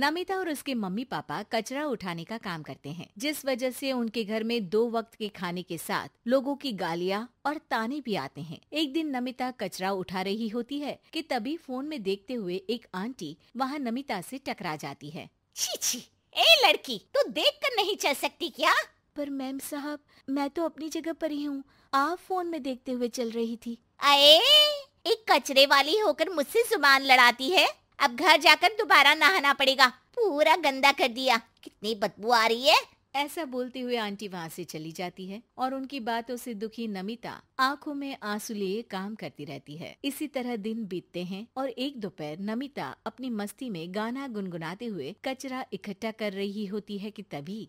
नमिता और उसके mummy papa कचरा उठाने का काम करते हैं जिस वजह से उनके घर में दो वक्त के खाने के साथ लोगों की गालियां और ताने भी आते हैं एक दिन नमिता कचरा उठा रही होती है कि तभी फोन में देखते हुए एक आंटी वहाँ नमिता से टकरा जाती है छी छी ए लड़की तू तो देख कर नहीं चल सकती क्या पर मैम साहब मैं तो अपनी जगह पर ही हूँ आप फोन में देखते हुए चल रही थी आए एक कचरे वाली होकर मुझसे जुबान लड़ाती है अब घर जाकर दोबारा नहाना पड़ेगा पूरा गंदा कर दिया कितनी बदबू आ रही है ऐसा बोलते हुए आंटी वहाँ से चली जाती है और उनकी बातों से दुखी नमिता आंखों में आंसू लिए काम करती रहती है इसी तरह दिन बीतते हैं और एक दोपहर नमिता अपनी मस्ती में गाना गुनगुनाते हुए कचरा इकट्ठा कर रही होती है कि तभी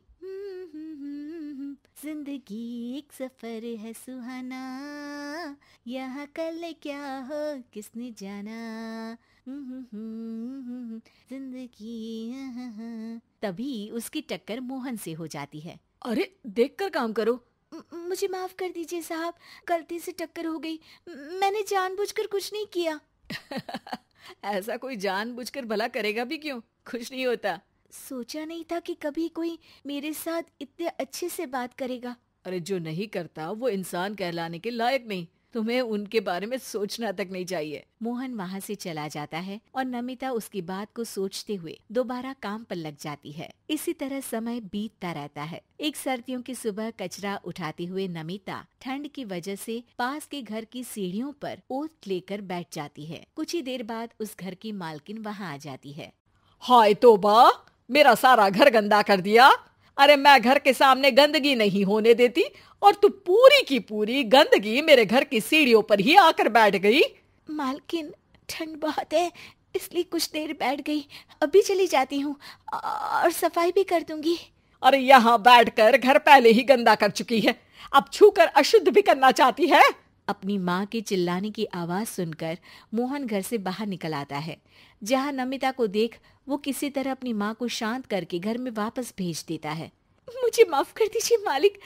जिंदगी एक सफर है सुहाना यहाँ कल क्या हो किसने जाना जिंदगी तभी उसकी टक्कर मोहन से हो जाती है अरे देखकर काम करो मुझे माफ कर दीजिए साहब गलती से टक्कर हो गई मैंने जानबूझकर कुछ नहीं किया ऐसा कोई जानबूझकर भला करेगा भी क्यों खुश नहीं होता सोचा नहीं था कि कभी कोई मेरे साथ इतने अच्छे से बात करेगा अरे जो नहीं करता वो इंसान कहलाने के लायक नहीं तुम्हें उनके बारे में सोचना तक नहीं चाहिए मोहन वहाँ से चला जाता है और नमिता उसकी बात को सोचते हुए दोबारा काम पर लग जाती है इसी तरह समय बीतता रहता है एक सर्दियों की सुबह कचरा उठाते हुए नमिता ठंड की वजह से पास के घर की सीढ़ियों पर ओत लेकर बैठ जाती है कुछ ही देर बाद उस घर की मालकिन वहाँ आ जाती है हाय तो मेरा सारा घर गंदा कर दिया अरे मैं घर के सामने गंदगी नहीं होने देती और तू पूरी की पूरी गंदगी मेरे घर की सीढ़ियों पर ही आकर बैठ गई मालकिन ठंड बहुत है इसलिए कुछ देर बैठ गई अभी चली जाती हूँ और सफाई भी कर दूंगी अरे यहाँ बैठकर घर पहले ही गंदा कर चुकी है अब छू कर अशुद्ध भी करना चाहती है अपनी माँ के चिल्लाने की आवाज सुनकर मोहन घर से बाहर निकल आता है जहाँ नमिता को देख वो किसी तरह अपनी माँ को शांत करके घर में वापस भेज देता है मुझे माफ कर दीजिए मालिक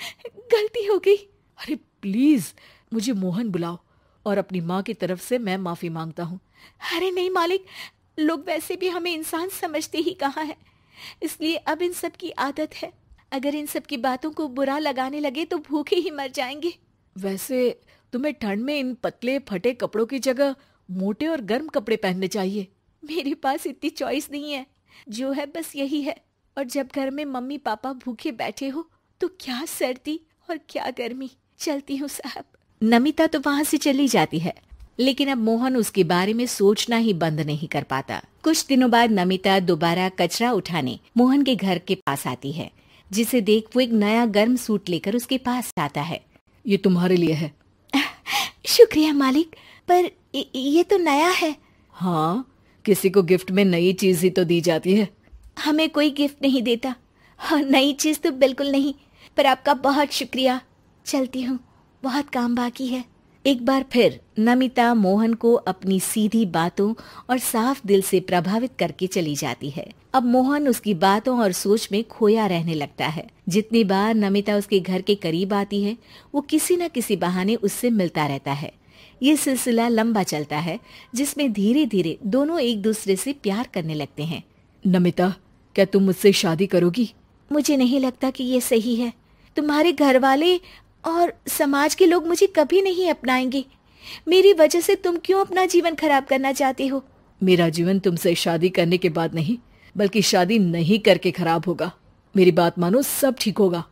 गलती हो गई अरे प्लीज मुझे मोहन बुलाओ और अपनी माँ की तरफ से मैं माफी मांगता हूँ अरे नहीं मालिक लोग वैसे भी हमें इंसान समझते ही कहाँ है इसलिए अब इन सब की आदत है अगर इन सब की बातों को बुरा लगाने लगे तो भूखे ही मर जाएंगे वैसे तुम्हें ठंड में इन पतले फटे कपड़ों की जगह मोटे और गर्म कपड़े पहनने चाहिए मेरे पास इतनी चॉइस नहीं है जो है बस यही है और जब घर में मम्मी पापा भूखे बैठे हो तो क्या सर्दी और क्या गर्मी चलती हूँ साहब नमिता तो वहाँ से चली जाती है लेकिन अब मोहन उसके बारे में सोचना ही बंद नहीं कर पाता कुछ दिनों बाद नमिता दोबारा कचरा उठाने मोहन के घर के पास आती है जिसे देख वो एक नया गर्म सूट लेकर उसके पास आता है ये तुम्हारे लिए है शुक्रिया मालिक पर ये तो नया है हाँ किसी को गिफ्ट में नई चीज ही तो दी जाती है हमें कोई गिफ्ट नहीं देता हाँ, नई चीज़ तो बिल्कुल नहीं पर आपका बहुत शुक्रिया चलती हूँ बहुत काम बाकी है एक बार फिर नमिता मोहन को अपनी सीधी बातों और साफ दिल से प्रभावित करके चली जाती है अब मोहन उसकी बातों और सोच में खोया रहने लगता है जितनी बार नमिता उसके घर के करीब आती है वो किसी न किसी बहाने उससे मिलता रहता है ये सिलसिला लंबा चलता है जिसमें धीरे धीरे दोनों एक दूसरे से प्यार करने लगते हैं नमिता क्या तुम मुझसे शादी करोगी मुझे नहीं लगता कि ये सही है तुम्हारे घर वाले और समाज के लोग मुझे कभी नहीं अपनाएंगे मेरी वजह से तुम क्यों अपना जीवन खराब करना चाहते हो मेरा जीवन तुमसे शादी करने के बाद नहीं बल्कि शादी नहीं करके खराब होगा मेरी बात मानो सब ठीक होगा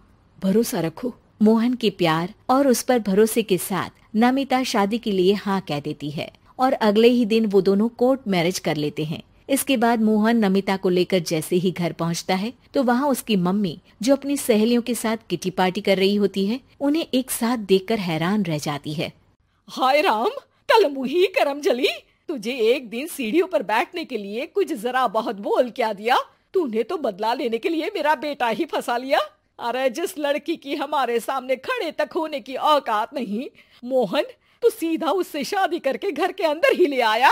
भरोसा रखो मोहन के प्यार और उस पर भरोसे के साथ नमिता शादी के लिए हाँ कह देती है और अगले ही दिन वो दोनों कोर्ट मैरिज कर लेते हैं इसके बाद मोहन नमिता को लेकर जैसे ही घर पहुंचता है तो वहाँ उसकी मम्मी जो अपनी सहेलियों के साथ किटी पार्टी कर रही होती है उन्हें एक साथ देखकर हैरान रह जाती है हाय राम कल मुही करम जली तुझे एक दिन सीढ़ियों पर बैठने के लिए कुछ जरा बहुत बोल क्या दिया तूने तो बदला लेने के लिए मेरा बेटा ही फंसा लिया अरे जिस लड़की की हमारे सामने खड़े तक होने की औकात नहीं मोहन तू सीधा उससे शादी करके घर के अंदर ही ले आया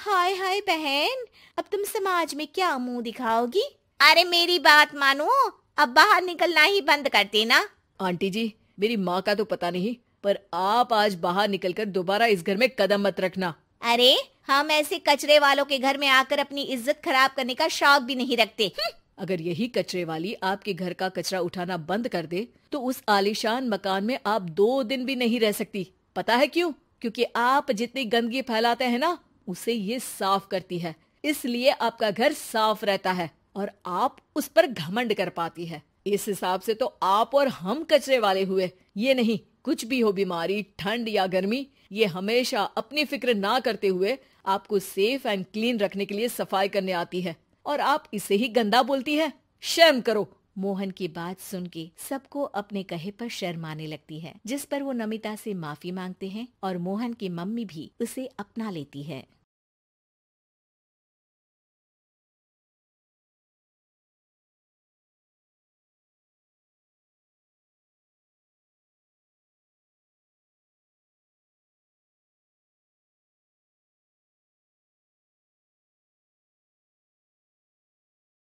हाय हाय बहन अब तुम समाज में क्या मुंह दिखाओगी अरे मेरी बात मानो अब बाहर निकलना ही बंद कर देना आंटी जी मेरी माँ का तो पता नहीं पर आप आज बाहर निकलकर दोबारा इस घर में कदम मत रखना अरे हम ऐसे कचरे वालों के घर में आकर अपनी इज्जत खराब करने का शौक भी नहीं रखते अगर यही कचरे वाली आपके घर का कचरा उठाना बंद कर दे तो उस आलिशान मकान में आप दो दिन भी नहीं रह सकती पता है क्यों क्योंकि आप जितनी गंदगी फैलाते हैं ना उसे ये साफ करती है इसलिए आपका घर साफ रहता है और आप उस पर घमंड कर पाती है इस हिसाब से तो आप और हम कचरे वाले हुए ये नहीं कुछ भी हो बीमारी ठंड या गर्मी ये हमेशा अपनी फिक्र ना करते हुए आपको सेफ एंड क्लीन रखने के लिए सफाई करने आती है और आप इसे ही गंदा बोलती है शर्म करो मोहन की बात सुन के सबको अपने कहे पर शर्माने लगती है जिस पर वो नमिता से माफी मांगते हैं और मोहन की मम्मी भी उसे अपना लेती है